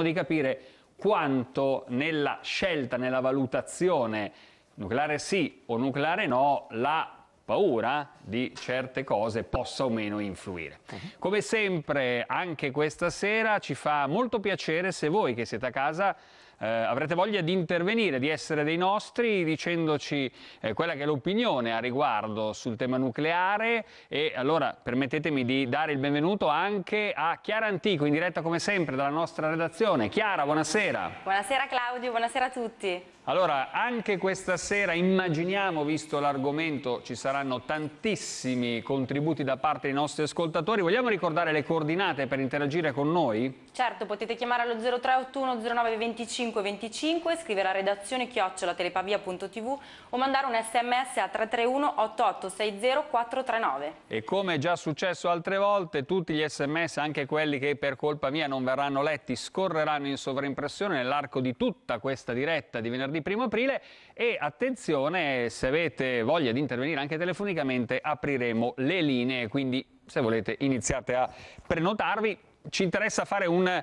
di capire quanto nella scelta, nella valutazione nucleare sì o nucleare no, la paura di certe cose possa o meno influire. Mhm. Come sempre anche questa sera ci fa molto piacere se voi che siete a casa eh, avrete voglia di intervenire, di essere dei nostri dicendoci eh, quella che è l'opinione a riguardo sul tema nucleare e allora permettetemi di dare il benvenuto anche a Chiara Antico in diretta come sempre dalla nostra redazione. Chiara, buonasera. Buonasera Claudio, buonasera a tutti. Allora, anche questa sera immaginiamo, visto l'argomento, ci saranno tantissimi contributi da parte dei nostri ascoltatori. Vogliamo ricordare le coordinate per interagire con noi? Certo, potete chiamare allo 0381 09 25 25, scrivere a redazione chiocciolatelepagia.tv o mandare un sms a 331 8860 439. E come è già successo altre volte, tutti gli sms, anche quelli che per colpa mia non verranno letti, scorreranno in sovraimpressione nell'arco di tutta questa diretta di venerdì venerdì 1 aprile e attenzione, se avete voglia di intervenire anche telefonicamente apriremo le linee, quindi se volete iniziate a prenotarvi. Ci interessa fare un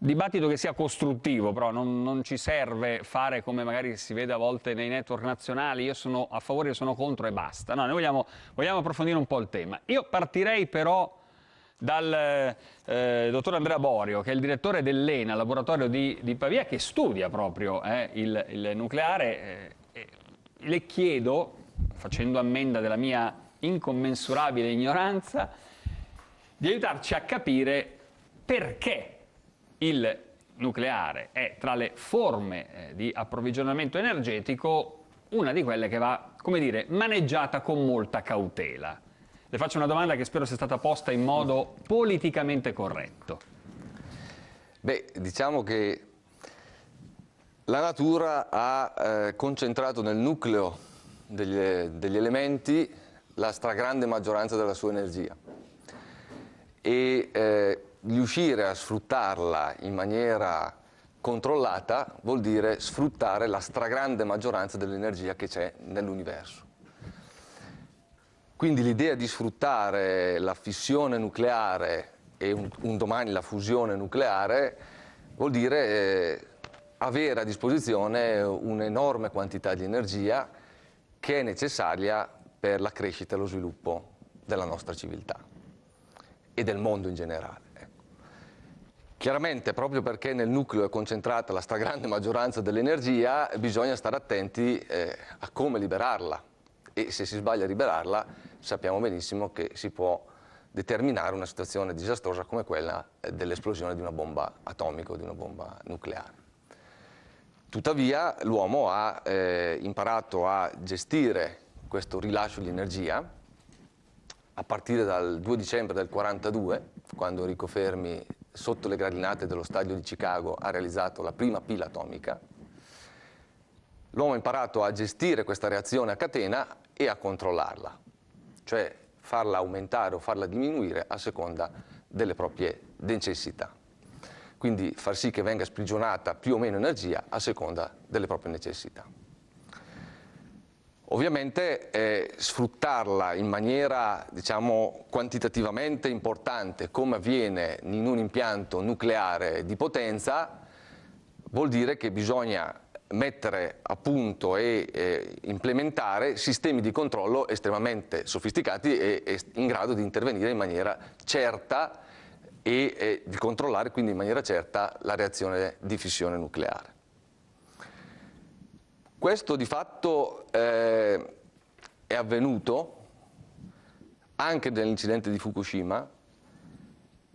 dibattito che sia costruttivo, però non, non, ci serve fare come magari si vede a volte nei network nazionali, io sono a favore, io sono contro e basta. No, noi vogliamo, vogliamo approfondire un po' il tema. Io partirei però dal eh, eh, dottor Andrea Borio, che è il direttore dell'ENA, laboratorio di, di Pavia, che studia proprio eh, il, il, nucleare. Eh, le chiedo, facendo ammenda della mia incommensurabile ignoranza, di aiutarci a capire perché il nucleare è tra le forme eh, di approvvigionamento energetico una di quelle che va, come dire, maneggiata con molta cautela. Le faccio una domanda che spero sia stata posta in modo politicamente corretto. Beh, diciamo che la natura ha eh, concentrato nel nucleo degli, eh, degli elementi la stragrande maggioranza della sua energia e eh, riuscire a sfruttarla in maniera controllata vuol dire sfruttare la stragrande maggioranza dell'energia che c'è nell'universo. Quindi l'idea di sfruttare la fissione nucleare e un, un domani la fusione nucleare vuol dire eh, avere a disposizione un'enorme quantità di energia che è necessaria per la crescita e lo sviluppo della nostra civiltà e del mondo in generale. Ecco. Chiaramente, proprio perché nel nucleo è concentrata la stragrande maggioranza dell'energia, bisogna stare attenti eh, a come liberarla e se si sbaglia a liberarla sappiamo benissimo che si può determinare una situazione disastrosa come quella eh, dell'esplosione di una bomba atomica o di una bomba nucleare. Tuttavia l'uomo ha eh, imparato a gestire questo rilascio di energia a partire dal 2 dicembre del 1942, quando Enrico Fermi, sotto le gradinate dello stadio di Chicago, ha realizzato la prima pila atomica. L'uomo ha imparato a gestire questa reazione a catena e a controllarla cioè farla aumentare o farla diminuire a seconda delle proprie necessità. Quindi far sì che venga sprigionata più o meno energia a seconda delle proprie necessità. Ovviamente eh, sfruttarla in maniera diciamo, quantitativamente importante come avviene in un impianto nucleare di potenza vuol dire che bisogna mettere a punto e eh, implementare sistemi di controllo estremamente sofisticati e, e, in grado di intervenire in maniera certa e, e di controllare quindi in maniera certa la reazione di fissione nucleare. Questo di fatto eh, è avvenuto anche nell'incidente di Fukushima,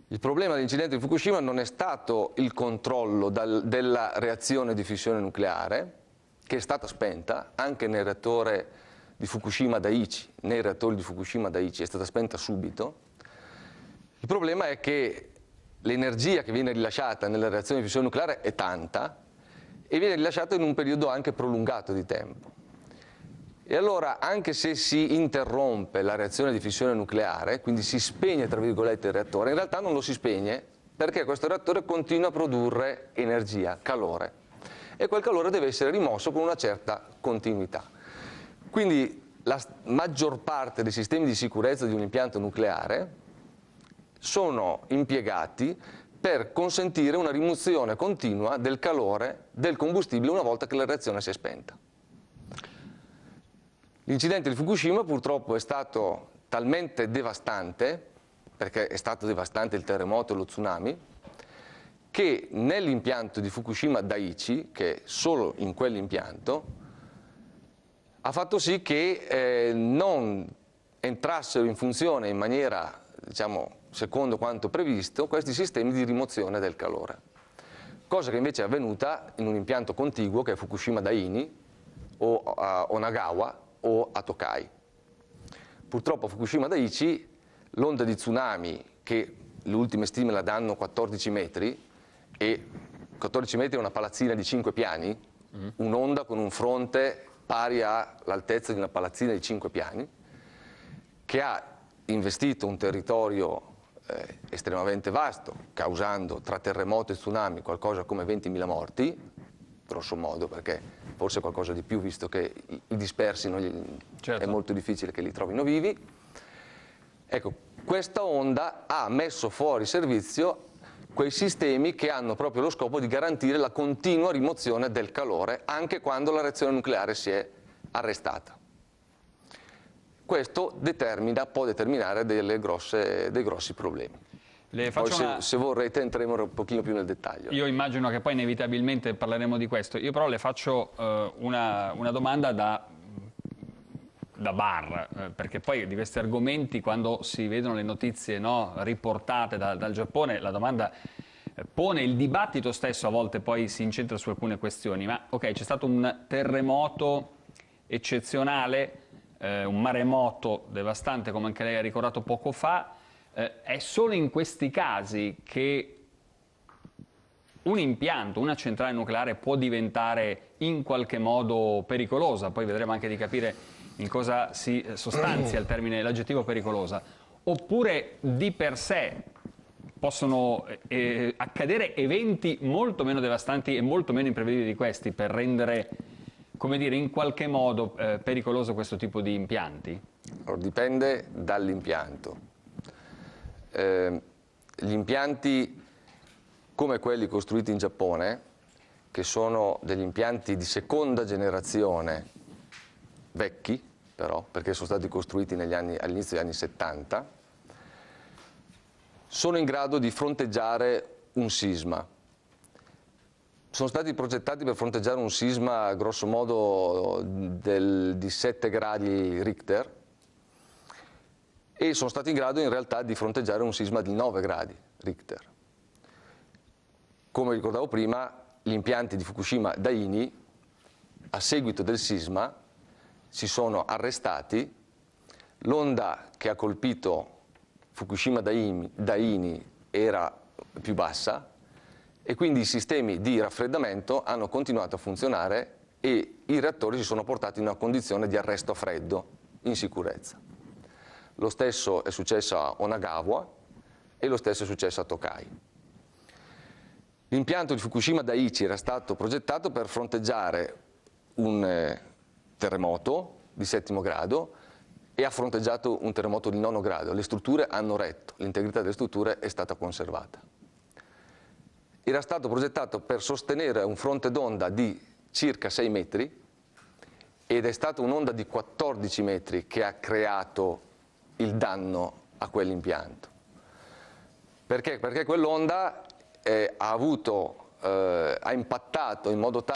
il problema dell'incidente di Fukushima non è stato il controllo dal, della reazione di fissione nucleare, che è stata spenta anche nel reattore di Fukushima Daiichi, nei reattori di Fukushima Daiichi è stata spenta subito. Il problema è che l'energia che viene rilasciata nella reazione di fissione nucleare è tanta e viene rilasciata in un periodo anche prolungato di tempo. E allora anche se si interrompe la reazione di fissione nucleare, quindi si spegne tra virgolette il reattore, in realtà non lo si spegne perché questo reattore continua a produrre energia, calore e quel calore deve essere rimosso con una certa continuità. Quindi la maggior parte dei sistemi di sicurezza di un impianto nucleare sono impiegati per consentire una rimozione continua del calore del combustibile una volta che la reazione si è spenta. L'incidente di Fukushima purtroppo è stato talmente devastante, perché è stato devastante il terremoto e lo tsunami, che nell'impianto di Fukushima Daiichi, che è solo in quell'impianto, ha fatto sì che eh, non entrassero in funzione in maniera, diciamo, secondo quanto previsto, questi sistemi di rimozione del calore. Cosa che invece è avvenuta in un impianto contiguo che è Fukushima Daini o a Onagawa, o a Tokai. Purtroppo a Fukushima Daiichi l'onda di tsunami, che le ultime stime la danno 14 metri, e 14 metri è una palazzina di 5 piani, mm. un'onda con un fronte pari all'altezza di una palazzina di 5 piani, che ha investito un territorio eh, estremamente vasto, causando tra terremoto e tsunami qualcosa come 20.000 morti, grosso modo, perché forse qualcosa di più, visto che i dispersi gli, certo. è molto difficile che li trovino vivi. Ecco, questa onda ha messo fuori servizio quei sistemi che hanno proprio lo scopo di garantire la continua rimozione del calore anche quando la reazione nucleare si è arrestata. Questo determina, può determinare grosse, dei grossi problemi. Le poi se, una... se, vorrete entreremo un pochino più nel dettaglio. Io immagino che poi inevitabilmente parleremo di questo. Io però le faccio eh, una, una, domanda da, da bar, eh, perché poi di questi argomenti quando si vedono le notizie no, riportate da, dal Giappone, la domanda eh, pone il dibattito stesso a volte poi si incentra su alcune questioni, ma ok c'è stato un terremoto eccezionale, eh, un maremoto devastante come anche lei ha ricordato poco fa, eh, è solo in questi casi che un impianto, una centrale nucleare può diventare in qualche modo pericolosa, poi vedremo anche di capire in cosa si eh, sostanzia il termine, l'aggettivo pericolosa, oppure di per sé possono eh, eh, accadere eventi molto meno devastanti e molto meno imprevedibili di questi per rendere come dire, in qualche modo eh, pericoloso questo tipo di impianti? dipende dall'impianto eh, gli impianti come quelli costruiti in Giappone, che sono degli impianti di seconda generazione, vecchi però, perché sono stati costruiti all'inizio degli anni 70, sono in grado di fronteggiare un sisma. Sono stati progettati per fronteggiare un sisma grosso modo del, di 7 gradi Richter, e sono stati in grado in realtà di fronteggiare un sisma di 9 gradi Richter. Come ricordavo prima, gli impianti di Fukushima Daini, a seguito del sisma, si sono arrestati, l'onda che ha colpito Fukushima Daini, era più bassa e quindi i sistemi di raffreddamento hanno continuato a funzionare e i reattori si sono portati in una condizione di arresto a freddo in sicurezza. Lo stesso è successo a Onagawa e lo stesso è successo a Tokai. L'impianto di Fukushima Daiichi era stato progettato per fronteggiare un eh, terremoto di settimo grado e ha fronteggiato un terremoto di nono grado. Le strutture hanno retto, l'integrità delle strutture è stata conservata. Era stato progettato per sostenere un fronte d'onda di circa 6 metri ed è stata un'onda di 14 metri che ha creato il danno a quell'impianto. Perché? Perché quell'onda eh, ha, eh, ha impattato in modo tale